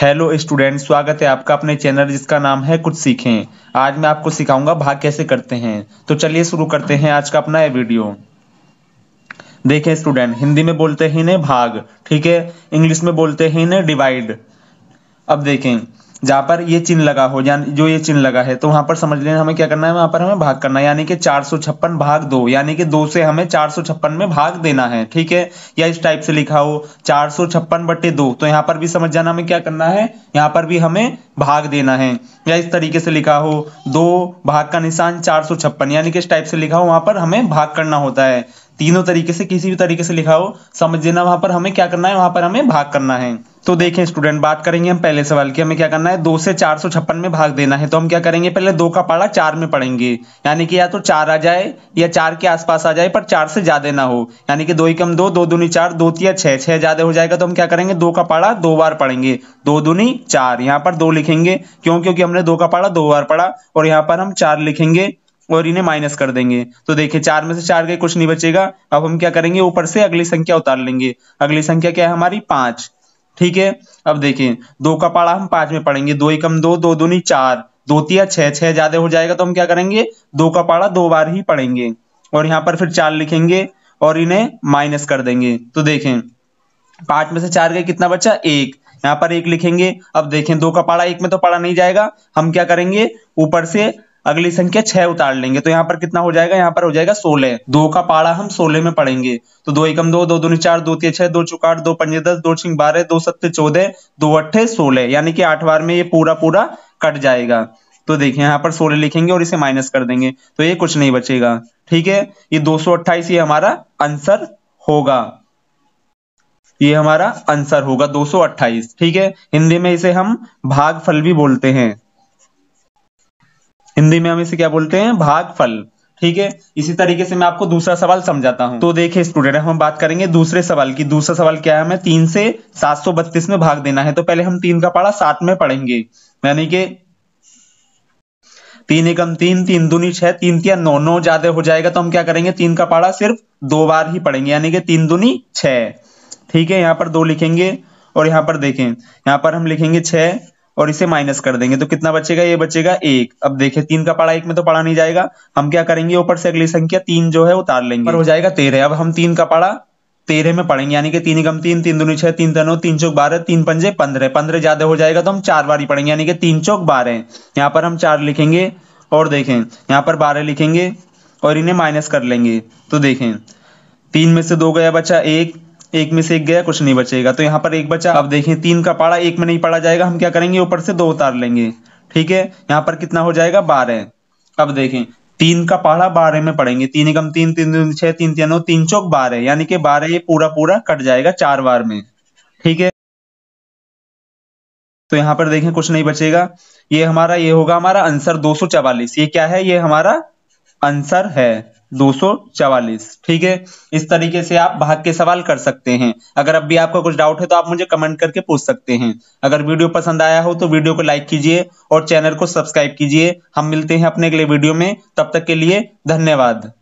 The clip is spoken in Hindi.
हेलो स्टूडेंट स्वागत है आपका अपने चैनल जिसका नाम है कुछ सीखें आज मैं आपको सिखाऊंगा भाग कैसे करते हैं तो चलिए शुरू करते हैं आज का अपना ये वीडियो देखें स्टूडेंट हिंदी में बोलते हैं इन्हें भाग ठीक है इंग्लिश में बोलते हैं इन्हें डिवाइड अब देखें जहाँ पर ये चिन्ह लगा हो या जो ये चिन्ह लगा है तो वहां पर समझ लेना हमें क्या करना है वहां पर हमें भाग करना है यानी कि चार भाग दो यानी कि दो से हमें चार में भाग देना है ठीक है या इस टाइप से लिखा हो चार सौ छप्पन बटे दो तो यहाँ पर भी समझ जाना हमें क्या करना है यहाँ पर भी हमें भाग देना है या इस तरीके से लिखा हो दो भाग का निशान चार सौ छप्पन यानी कि इस टाइप से लिखा हो वहां पर हमें भाग करना होता है तीनों तरीके से किसी भी तरीके से लिखा हो समझ लेना वहां पर हमें क्या करना है वहां पर हमें भाग करना है तो देखें स्टूडेंट बात करेंगे हम पहले सवाल की हमें क्या करना है दो से चार सौ छप्पन में भाग देना है तो हम क्या करेंगे पहले दो का पाड़ा चार में पढ़ेंगे यानी कि या तो चार आ जाए या चार के आसपास आ जाए पर चार से ज्यादा ना हो यानी कि दो ही कम दो दो दूनी चार दो तीन छह छह ज्यादा हो जाएगा तो हम क्या करेंगे दो का पाड़ा दो बार पढ़ेंगे दो दूनी चार यहाँ पर दो लिखेंगे क्यों क्योंकि हमने दो का पाड़ा दो बार पढ़ा और यहाँ पर हम चार लिखेंगे और इन्हें माइनस कर देंगे तो देखिए चार में से चार के कुछ नहीं बचेगा अब हम क्या करेंगे ऊपर से अगली संख्या उतार लेंगे अगली संख्या क्या है हमारी पांच ठीक है अब देखिए दो का पाड़ा हम पांच में पढ़ेंगे दो एकम दो दो दूनी चार दो तिया छह छह ज्यादा हो जाएगा तो हम क्या करेंगे दो का पाड़ा दो बार ही पढ़ेंगे और यहाँ पर फिर चार लिखेंगे और इन्हें माइनस कर देंगे तो देखें पांच में से चार गए कितना बच्चा एक यहाँ पर एक लिखेंगे अब देखें दो का पाड़ा एक में तो पड़ा नहीं जाएगा हम क्या करेंगे ऊपर से अगली संख्या छह उतार लेंगे तो यहाँ पर कितना हो जाएगा यहाँ पर हो जाएगा सोलह दो का पाड़ा हम सोलह में पढ़ेंगे तो दो एकम दो दो दूनी चार दो तीन छह दो चौकाठ दो पंजे दस दो छिंग बारह दो सत्य चौदह दो अट्ठे सोलह यानी कि आठ बार में ये पूरा पूरा कट जाएगा तो देखिए यहाँ पर सोलह लिखेंगे और इसे माइनस कर देंगे तो ये कुछ नहीं बचेगा ठीक है ये दो ये हमारा आंसर होगा ये हमारा आंसर होगा 228 ठीक है हिंदी में इसे हम भागफल भी बोलते हैं हिंदी में हम इसे क्या बोलते हैं भागफल ठीक है इसी तरीके से मैं आपको दूसरा सवाल समझाता हूँ तो देखिए स्टूडेंट हम बात करेंगे दूसरे सवाल की दूसरा सवाल क्या है हमें तीन से सात में भाग देना है तो पहले हम तीन का पाड़ा सात में पढ़ेंगे यानी कि तीन एकम तीन तीन दूनी छह तीन तिया नौ नौ ज्यादा हो जाएगा तो हम क्या करेंगे तीन का पाड़ा सिर्फ दो बार ही पढ़ेंगे यानी कि तीन दूनी छह ठीक है यहाँ पर दो लिखेंगे और यहाँ पर देखें यहाँ पर हम लिखेंगे छह और इसे माइनस कर देंगे तो कितना बचेगा ये बचेगा एक अब देखे तीन का पढ़ा एक में तो पढ़ा नहीं जाएगा हम क्या करेंगे ऊपर से अगली संख्या तीन जो है उतार लेंगे और हो जाएगा तेरह अब हम तीन का पढ़ा तेरह में पढ़ेंगे यानी कि तीन कम तीन तीन दोनों छह तीन तनो तीन चौक बारह तीन पंजे पंद्रह पंद्रह ज्यादा हो जाएगा तो हम चार बार ही पढ़ेंगे यानी कि तीन चौक बारह यहाँ पर हम चार लिखेंगे और देखें यहाँ पर बारह लिखेंगे और इन्हें माइनस कर लेंगे तो देखें तीन में से दो गया बचा एक एक में से एक गया कुछ नहीं बचेगा तो यहाँ पर एक बचा अब देखें तीन का पाड़ा एक में नहीं पड़ा जाएगा हम क्या करेंगे ऊपर से दो उतार लेंगे ठीक है यहाँ पर कितना हो जाएगा बारह अब देखें तीन का पाड़ा बारह में पड़ेंगे तीन एकम तीन तीन दून छह तीन तीन तीन चौक बारह यानी कि बारह ये पूरा पूरा कट जाएगा चार बार में ठीक है तो यहाँ पर देखें कुछ नहीं बचेगा ये हमारा ये होगा हमारा आंसर दो ये क्या है ये हमारा आंसर है 244 ठीक है इस तरीके से आप भाग के सवाल कर सकते हैं अगर अब भी आपका कुछ डाउट है तो आप मुझे कमेंट करके पूछ सकते हैं अगर वीडियो पसंद आया हो तो वीडियो को लाइक कीजिए और चैनल को सब्सक्राइब कीजिए हम मिलते हैं अपने अगले वीडियो में तब तक के लिए धन्यवाद